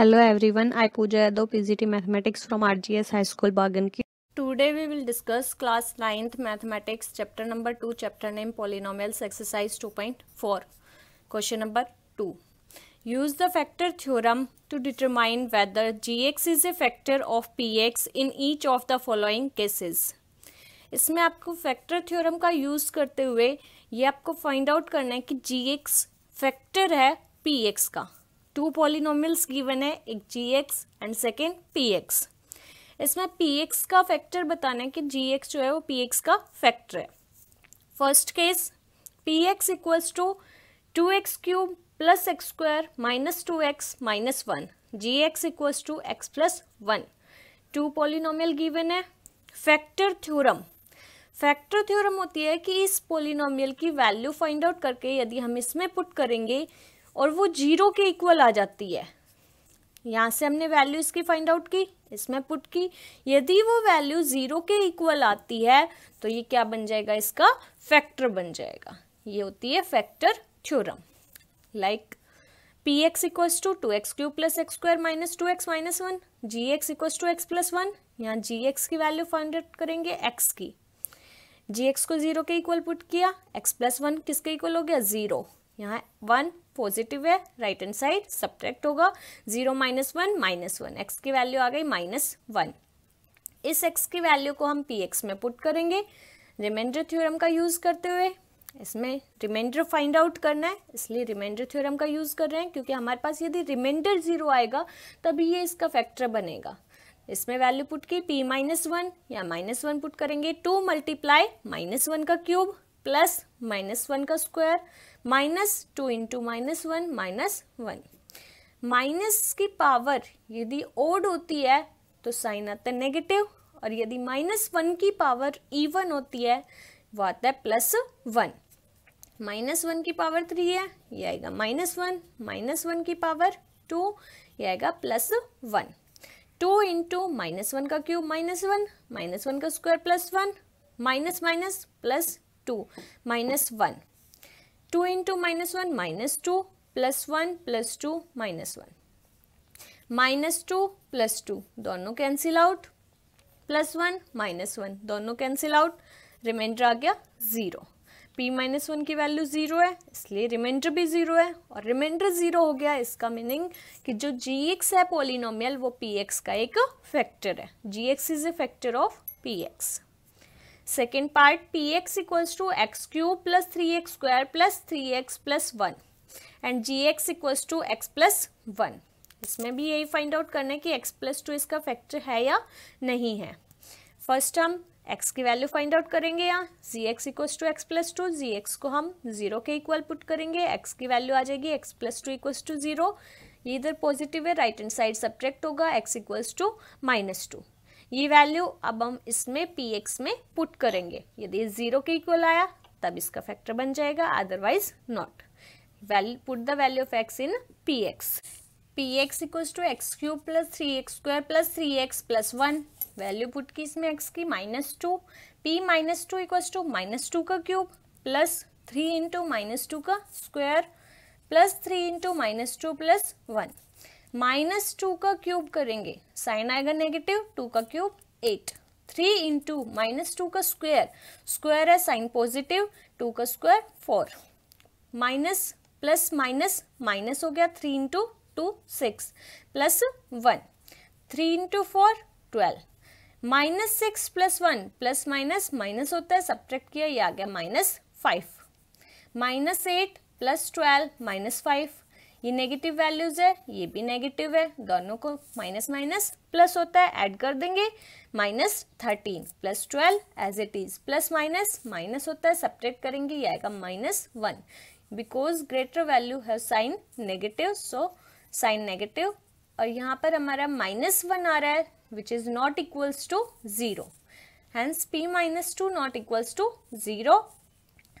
hello everyone I Pooja Yadav PGT mathematics from RGS high school Bagan की today we will discuss class ninth mathematics chapter number two chapter name polynomials exercise 2.4 question number two use the factor theorem to determine whether g x is a factor of p x in each of the following cases इसमें आपको factor theorem का use करते हुए ये आपको find out करना है कि जी एक्स फैक्टर है पीएक्स का टू polynomials गिवन है एक g x and second p x इसमें पी एक्स का फैक्टर बताना है कि जी एक्स जो है वो पी एक्स का फैक्टर है first case p x equals to two x cube plus x square minus two x minus one g x equals to x plus one two polynomial given है factor theorem factor theorem होती है कि इस polynomial की value find out करके यदि हम इसमें पुट करेंगे और वो जीरो के इक्वल आ जाती है यहाँ से हमने वैल्यू इसकी फाइंड आउट की इसमें पुट की यदि वो वैल्यू ज़ीरो के इक्वल आती है तो ये क्या बन जाएगा इसका फैक्टर बन जाएगा ये होती है factor theorem like p x equal to two x cube plus x square minus two x minus one g x equal to x plus one यहाँ जी एक्स की वैल्यू फाइंड आउट करेंगे x की g x को zero के equal put किया x plus one किसके equal हो गया ज़ीरो यहाँ वन पॉजिटिव है राइट एंड साइड सब्ट्रैक्ट होगा zero minus one minus one x की वैल्यू आ गई माइनस वन इस एक्स की वैल्यू को हम पी एक्स में पुट करेंगे रिमाइंडर थ्योरम का यूज़ करते हुए इसमें रिमाइंडर फाइंड आउट करना है इसलिए रिमाइंडर थ्योरम का यूज़ कर रहे हैं क्योंकि हमारे पास यदि रिमाइंडर ज़ीरो आएगा तभी ये इसका फैक्टर बनेगा इसमें वैल्यू पुट की पी माइनस वन या माइनस वन पुट करेंगे टू मल्टीप्लाई माइनस वन का क्यूब प्लस माइनस वन का square minus two into minus one minus one minus की पावर यदि ओड होती है तो साइन आता है नेगेटिव और यदि माइनस वन की पावर इवन होती है वो आता है प्लस वन माइनस वन की पावर थ्री है ये आएगा माइनस वन माइनस वन की पावर टू ये आएगा plus one two into minus one का cube minus one minus one का square plus one minus minus plus two minus one two into minus one minus two plus one plus two minus one minus two plus two दोनों cancel out plus one minus one दोनों cancel out remainder आ गया zero p minus one की value zero है इसलिए reminder भी zero है और रिमाइंडर ज़ीरो हो गया इसका मीनिंग कि जो जी एक्स है पोलिनोमियल वो पी एक्स का एक फैक्टर है g x is a factor of p x second part p x equals to x cube plus three x square plus three x plus one and g x equals to x plus one इसमें भी यही find out करना है कि x plus two इसका factor है या नहीं है फर्स्ट हम एक्स की वैल्यू फाइंड आउट करेंगे या g x equals to x plus two g x को हम जीरो के इक्वल पुट करेंगे एक्स की वैल्यू आ जाएगी x plus two equals to zero ये इधर पॉजिटिव है राइट हैंड साइड सब्ट्रैक्ट होगा x equals to minus two ये वैल्यू अब हम इसमें पी एक्स में पुट करेंगे यदि ज़ीरो के इक्वल आया तब इसका फैक्टर बन जाएगा otherwise not value put the value of x in P x p x equal to x cube plus three x square plus three x plus one value put की इसमें x की minus two p minus two equal to minus two का cube plus three into minus two का square plus three into minus two plus one minus two का cube करेंगे sign आएगा negative to का cube eight three into minus two का square square है sign positive two का square four minus plus minus minus हो गया three into two six plus one three into four twelve minus six plus one plus minus minus होता है subtract किया ये आ गया minus five minus eight plus twelve minus five ये negative values है ये भी नेगेटिव है दोनों को माइनस माइनस प्लस होता है ऐड कर देंगे minus thirteen plus twelve as it is plus minus minus होता है सपरेट करेंगे ये आएगा minus one because greater value है sign negative so sign negative और यहाँ पर हमारा माइनस वन आ रहा है which is not equals to zero hence p minus two not equals to zero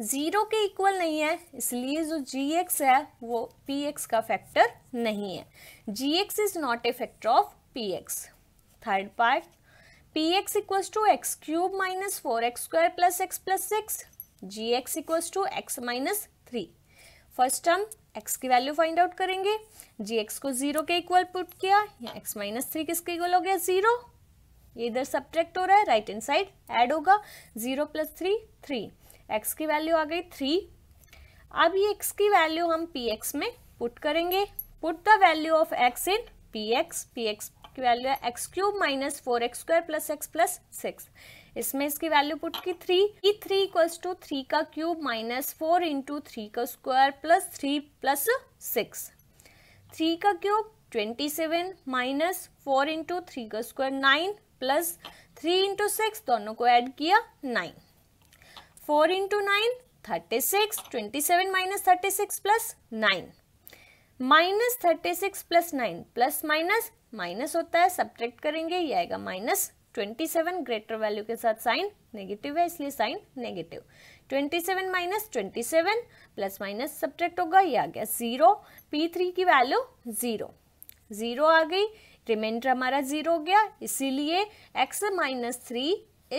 zero के इक्वल नहीं है इसलिए जो जी एक्स है वो पी एक्स का फैक्टर नहीं है g x is not a factor of p x third part p x equals to x cube minus four x square plus x plus six g x equals to x minus three first term x की value find out करेंगे g x को zero के equal put किया या x minus three किसके equal हो गया zero ये इधर सब्ट्रैक्ट हो रहा है राइट इन साइड एड होगा zero plus three three x की वैल्यू आ गई थ्री अब ये एक्स की वैल्यू हम पी एक्स में पुट करेंगे put the value of x in P x p x की वैल्यू है x cube minus four x square plus x plus six इसमें इसकी वैल्यू पुट की three e three equals to three का cube minus four into three का square plus three plus six three का cube twenty seven minus four into three का square nine plus three into six दोनों को add किया nine four into nine thirty six twenty seven minus thirty six plus nine minus thirty six plus nine plus minus minus होता है subtract करेंगे ये आएगा minus twenty seven greater value के साथ साइन नेगेटिव है इसलिए sign negative twenty seven minus twenty seven plus minus subtract होगा ये आ गया ज़ीरो पी थ्री की वैल्यू ज़ीरो ज़ीरो आ गई रिमाइंडर हमारा ज़ीरो हो गया इसीलिए एक्स माइनस थ्री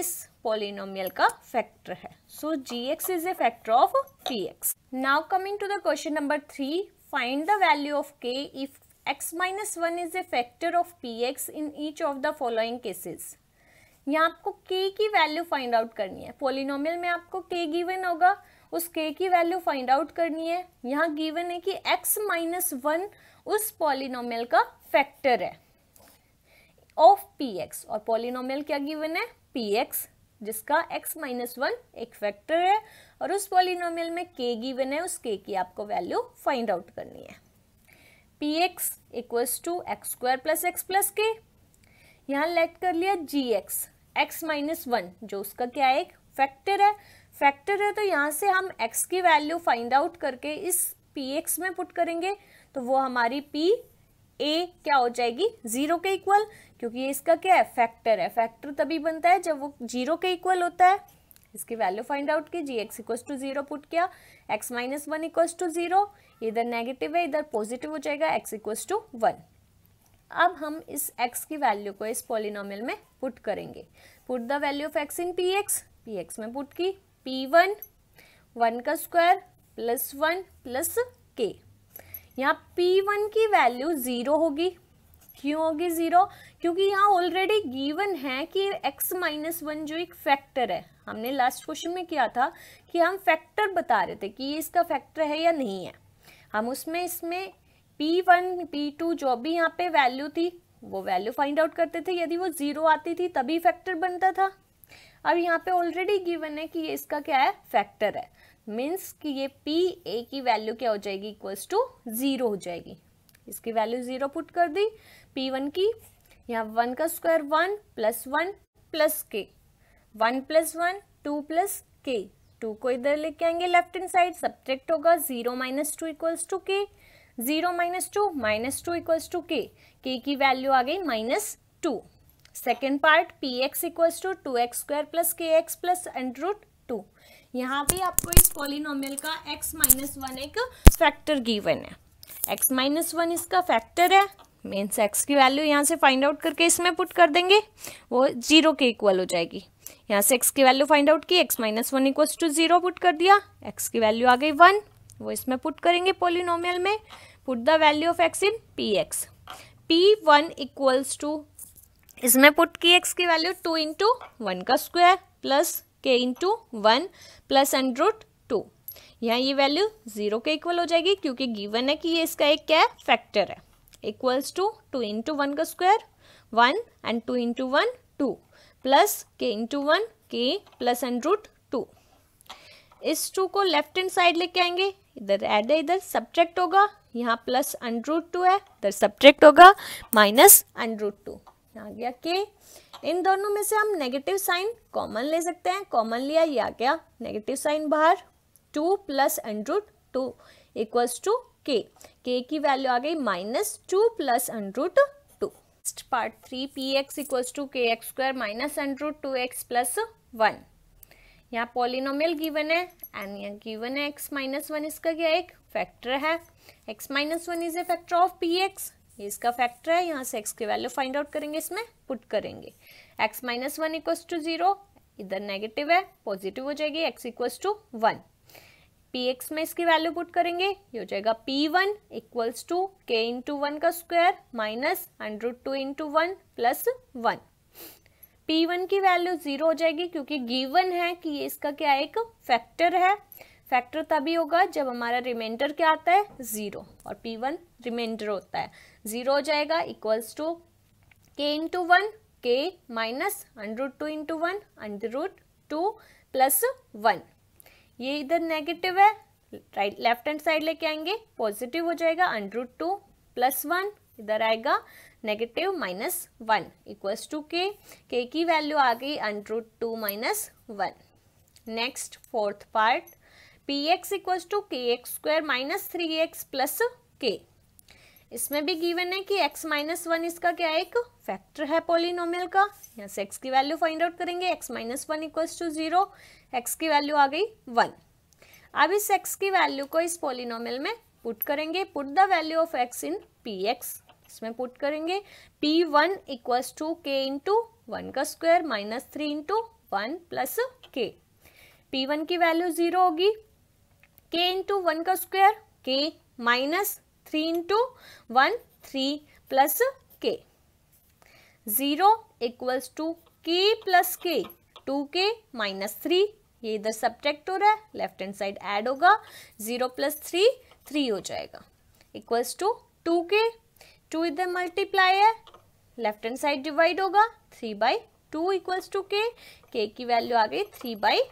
इस पोलिनोमियल का फैक्टर है so g x is a factor of p x now coming to the question number three find the value of k if x minus one is a factor of p x in each of the following cases यहाँ आपको के की value find out करनी है polynomial में आपको के given होगा उस के की वैल्यू फाइंड आउट करनी है यहाँ गिवन है कि एक्स माइनस वन उस पोलिनोमियल का फैक्टर है ऑफ पी एक्स और पोलिनोमियल क्या गिवन है पी एक्स जिसका x माइनस वन एक फैक्टर है और उस पॉलिनोमियल में k गिवन है उस k की आपको वैल्यू फाइंड आउट करनी है p x equals to x square plus x plus k यहाँ लेट कर लिया g x x minus one जो उसका क्या एक फैक्टर है फैक्टर है तो यहाँ से हम x की वैल्यू फाइंड आउट करके इस पी एक्स में पुट करेंगे तो वो हमारी पी ए क्या हो जाएगी जीरो के इक्वल क्योंकि ये इसका क्या है फैक्टर है फैक्टर तभी बनता है जब वो जीरो के इक्वल होता है इसकी वैल्यू फाइंड आउट कीजिए x equal to zero put किया x minus one equal to zero इधर नेगेटिव है इधर पॉजिटिव हो जाएगा एक्स इक्व टू वन अब हम इस x की वैल्यू को इस पॉलिनोमियल में पुट करेंगे put the value of x in P x p x में पुट की पी वन वन का square plus one plus k यहाँ P1 की वैल्यू ज़ीरो होगी क्यों होगी ज़ीरो क्योंकि यहाँ ऑलरेडी गिवन है कि x माइनस वन जो एक फैक्टर है हमने लास्ट क्वेश्चन में किया था कि हम फैक्टर बता रहे थे कि ये इसका फैक्टर है या नहीं है हम उसमें इसमें P1, P2 जो भी यहाँ पे वैल्यू थी वो वैल्यू फाइंड आउट करते थे यदि वो ज़ीरो आती थी तभी फैक्टर बनता था अब यहाँ पे ऑलरेडी गिवन है कि ये इसका क्या है फैक्टर है मीन्स कि ये पी ए की वैल्यू क्या हो जाएगी इक्वल्स टू ज़ीरो हो जाएगी इसकी वैल्यू ज़ीरो पुट कर दी पी वन की यहाँ वन का square one plus one plus k one plus one two plus के टू को इधर लेके आएंगे लेफ्ट हैंड साइड सब्जेक्ट होगा zero minus two equals to k zero minus two minus two equals to k k की value आ गई minus two second part p x equals to two x square plus k x plus and root two यहाँ पे आपको इस polynomial का x minus one एक factor given है x माइनस वन इसका फैक्टर है मीन्स x की वैल्यू यहाँ से फाइंड आउट करके इसमें पुट कर देंगे वो जीरो के इक्वल हो जाएगी यहाँ से x की वैल्यू फाइंड आउट की x minus one equals to zero put कर दिया x की वैल्यू आ गई वन वो इसमें पुट करेंगे पोलिनोमियल में put the value of x in P x p one equals to इसमें पुट की एक्स की वैल्यू टू इंटू वन का square plus k into one plus root two यहाँ ये वैल्यू जीरो के इक्वल हो जाएगी क्योंकि गिवन है कि ये इसका एक क्या है फैक्टर है equals to two into one का square one and two into one two plus k into one k plus root two इस टू को लेफ्ट हैंड साइड लेके आएंगे इधर एड है इधर सब्ट्रैक्ट होगा यहाँ प्लस अंड्रूट टू है इधर सब्ट्रैक्ट होगा माइनस अंड्रूट टू आ गया के इन दोनों में से हम नेगेटिव साइन कॉमन ले सकते हैं कॉमन लिया ये आ गया नेगेटिव साइन बाहर two plus under root two equals to k k की वैल्यू आ गई minus two plus under root two part three p x equals to k x square minus under root two x plus one यहाँ polynomial given है and यहाँ given है x minus one इसका क्या एक फैक्टर है x minus one is a factor of p x ये इसका फैक्टर है यहाँ से एक्स की वैल्यू फाइंड आउट करेंगे इसमें पुट करेंगे x minus one equal to zero इधर नेगेटिव है पॉजिटिव हो जाएगी x equal to one p x में इसकी वैल्यू पुट करेंगे ये हो जाएगा पी वन इक्वल्स टू के इंटू वन का square minus hundred two into one plus one p one की वैल्यू जीरो हो जाएगी क्योंकि गिवन है कि ये इसका क्या एक फैक्टर है फैक्टर तभी होगा जब हमारा रिमाइंडर क्या आता है ज़ीरो और पी वन रिमाइंडर होता है ज़ीरो हो जाएगा इक्वल्स टू के into one k minus under root two into one under root two plus one ये इधर नेगेटिव है राइट लेफ्ट हैंड साइड लेके आएंगे पॉजिटिव हो जाएगा अंडरूट टू प्लस वन इधर आएगा negative minus one equals to k k की वैल्यू आ गई under root two minus one next fourth part p x equals to k x square minus three x plus k इसमें भी given है कि x minus one इसका क्या एक फैक्टर है पोलिनोमियल का यहाँ से x की वैल्यू फाइंड आउट करेंगे x minus one equals to zero x की वैल्यू आ गई वन अब इस x की वैल्यू को इस पोलिनोमियल में पुट करेंगे put the value of x in P x इसमें पुट करेंगे पी वन इक्व टू के इंटू वन का square minus three into one plus K P one की वैल्यू जीरो होगी के इंटू वन का square के minus three into one three plus K zero equals to K plus के two K minus three ये इधर subtract हो रहा है लेफ्ट हैंड साइड ऐड होगा जीरो प्लस थ्री थ्री हो जाएगा equals to two k two इधर मल्टीप्लाई है लेफ्ट हैंड साइड डिवाइड होगा three by two equals to k k की वैल्यू आ गई थ्री बाई